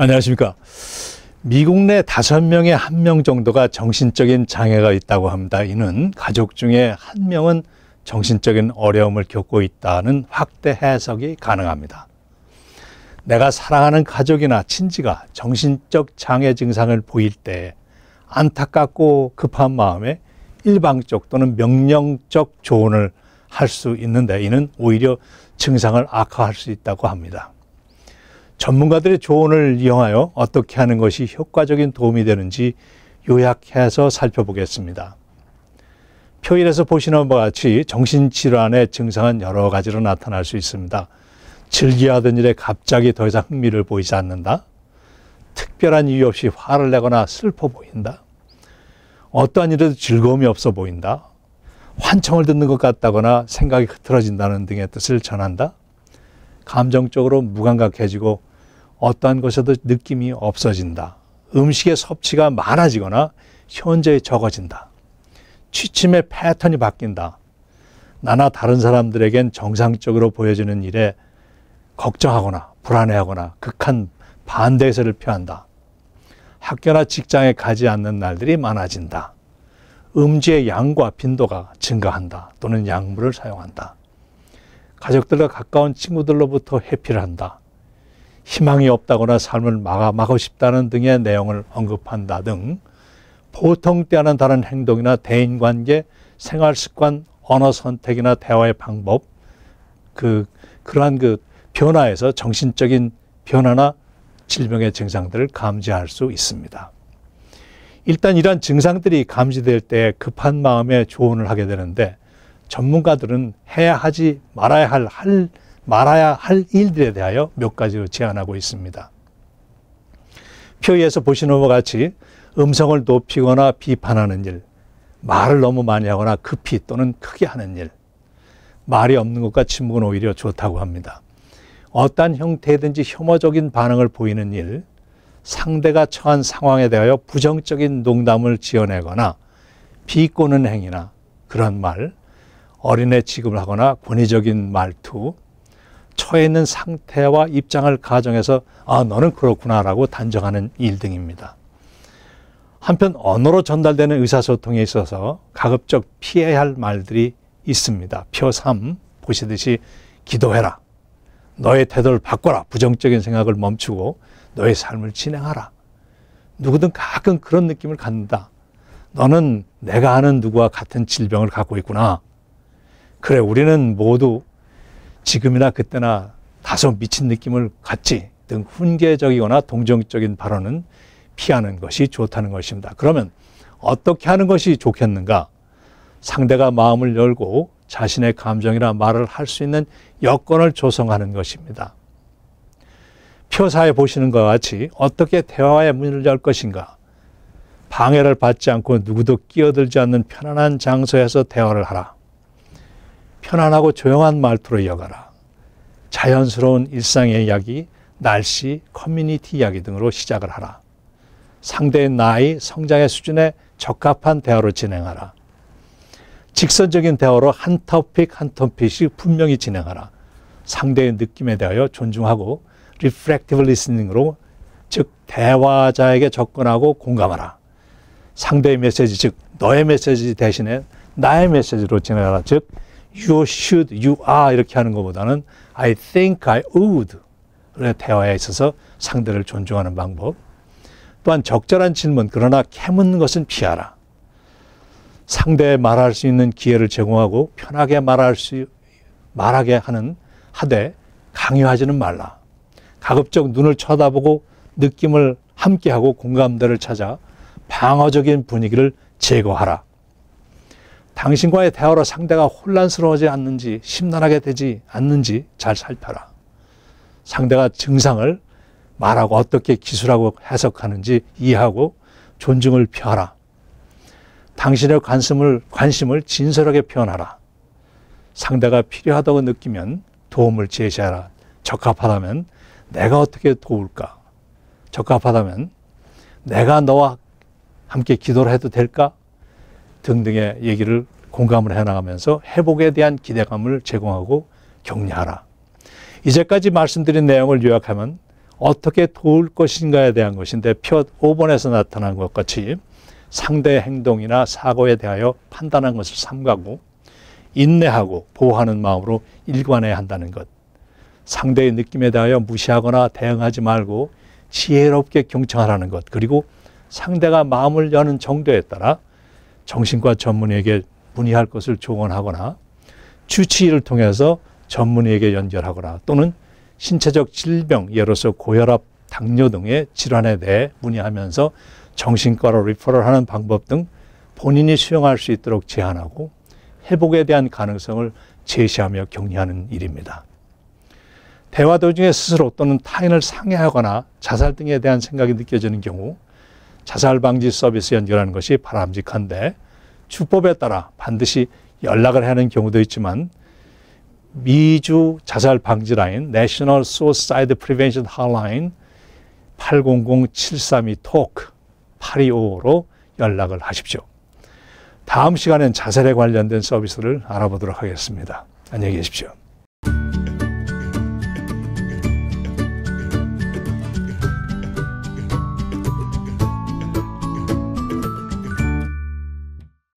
안녕하십니까. 미국 내 다섯 명에 한명 정도가 정신적인 장애가 있다고 합니다. 이는 가족 중에 한 명은 정신적인 어려움을 겪고 있다는 확대 해석이 가능합니다. 내가 사랑하는 가족이나 친지가 정신적 장애 증상을 보일 때 안타깝고 급한 마음에 일방적 또는 명령적 조언을 할 수 있는데 이는 오히려 증상을 악화할 수 있다고 합니다. 전문가들의 조언을 이용하여 어떻게 하는 것이 효과적인 도움이 되는지 요약해서 살펴보겠습니다. 표일에서 보시는 바와 같이 정신질환의 증상은 여러 가지로 나타날 수 있습니다. 즐겨하던 일에 갑자기 더 이상 흥미를 보이지 않는다. 특별한 이유 없이 화를 내거나 슬퍼 보인다. 어떠한 일에도 즐거움이 없어 보인다. 환청을 듣는 것 같다거나 생각이 흐트러진다는 등의 뜻을 전한다. 감정적으로 무감각해지고 어떠한 것에도 느낌이 없어진다. 음식의 섭취가 많아지거나 현재에 적어진다. 취침의 패턴이 바뀐다. 나나 다른 사람들에겐 정상적으로 보여지는 일에 걱정하거나 불안해하거나 극한 반대세를 표한다. 학교나 직장에 가지 않는 날들이 많아진다. 음주의 양과 빈도가 증가한다. 또는 약물을 사용한다. 가족들과 가까운 친구들로부터 회피를 한다. 희망이 없다거나 삶을 마감하고 싶다는 등의 내용을 언급한다 등 보통 때와는 다른 행동이나 대인관계, 생활 습관, 언어 선택이나 대화의 방법, 그, 그러한 그 변화에서 정신적인 변화나 질병의 증상들을 감지할 수 있습니다. 일단 이러한 증상들이 감지될 때 급한 마음에 조언을 하게 되는데 전문가들은 해야 하지 말아야 할, 할 말아야 할 일들에 대하여 몇 가지로 제안하고 있습니다. 표의에서 보시는 바 같이 음성을 높이거나 비판하는 일, 말을 너무 많이 하거나 급히 또는 크게 하는 일, 말이 없는 것과 침묵은 오히려 좋다고 합니다. 어떠 형태든지 혐오적인 반응을 보이는 일, 상대가 처한 상황에 대하여 부정적인 농담을 지어내거나 비꼬는 행위나 그런 말, 어린애 취급을 하거나 권위적인 말투, 처해 있는 상태와 입장을 가정해서 아, 너는 그렇구나라고 단정하는 일 등입니다. 한편 언어로 전달되는 의사소통에 있어서 가급적 피해야 할 말들이 있습니다. 표 3 보시듯이 기도해라. 너의 태도를 바꿔라. 부정적인 생각을 멈추고 너의 삶을 진행하라. 누구든 가끔 그런 느낌을 갖는다. 너는 내가 아는 누구와 같은 질병을 갖고 있구나. 그래, 우리는 모두 지금이나 그때나 다소 미친 느낌을 갖지 등 훈계적이거나 동정적인 발언은 피하는 것이 좋다는 것입니다. 그러면 어떻게 하는 것이 좋겠는가? 상대가 마음을 열고 자신의 감정이나 말을 할 수 있는 여건을 조성하는 것입니다. 표사해 보시는 것과 같이 어떻게 대화의 문을 열 것인가? 방해를 받지 않고 누구도 끼어들지 않는 편안한 장소에서 대화를 하라. 편안하고 조용한 말투로 이어가라. 자연스러운 일상의 이야기, 날씨, 커뮤니티 이야기 등으로 시작을 하라. 상대의 나이, 성장의 수준에 적합한 대화로 진행하라. 직선적인 대화로 한 토픽 한 토픽씩 분명히 진행하라. 상대의 느낌에 대하여 존중하고 reflective listening으로 즉 대화자에게 접근하고 공감하라. 상대의 메시지 즉 너의 메시지 대신에 나의 메시지로 진행하라. 즉 you should, you are 이렇게 하는 것보다는 I think I would의 대화에 있어서 상대를 존중하는 방법. 또한 적절한 질문, 그러나 캐묻는 것은 피하라. 상대에 말할 수 있는 기회를 제공하고 편하게 말할 수, 말하게 하는 하되 강요하지는 말라. 가급적 눈을 쳐다보고 느낌을 함께하고 공감대를 찾아 방어적인 분위기를 제거하라. 당신과의 대화로 상대가 혼란스러워지 않는지, 심란하게 되지 않는지 잘 살펴라. 상대가 증상을 말하고 어떻게 기술하고 해석하는지 이해하고 존중을 표하라. 당신의 관심을, 관심을 진솔하게 표현하라. 상대가 필요하다고 느끼면 도움을 제시하라. 적합하다면 내가 어떻게 도울까? 적합하다면 내가 너와 함께 기도를 해도 될까? 등등의 얘기를 공감을 해나가면서 회복에 대한 기대감을 제공하고 격려하라. 이제까지 말씀드린 내용을 요약하면 어떻게 도울 것인가에 대한 것인데 표 5번에서 나타난 것 같이 상대의 행동이나 사고에 대하여 판단한 것을 삼가고 인내하고 보호하는 마음으로 일관해야 한다는 것. 상대의 느낌에 대하여 무시하거나 대응하지 말고 지혜롭게 경청하라는 것. 그리고 상대가 마음을 여는 정도에 따라 정신과 전문의에게 문의할 것을 조언하거나 주치의를 통해서 전문의에게 연결하거나 또는 신체적 질병, 예를 들어서 고혈압, 당뇨 등의 질환에 대해 문의하면서 정신과로 리퍼럴하는 방법 등 본인이 수용할 수 있도록 제한하고 회복에 대한 가능성을 제시하며 격리하는 일입니다. 대화 도중에 스스로 또는 타인을 상해하거나 자살 등에 대한 생각이 느껴지는 경우 자살 방지 서비스 연결하는 것이 바람직한데 주법에 따라 반드시 연락을 하는 경우도 있지만 미주 자살 방지 라인 National Suicide Prevention Hotline 800-732-TALK 8255로 연락을 하십시오. 다음 시간엔 자살에 관련된 서비스를 알아보도록 하겠습니다. 안녕히 계십시오.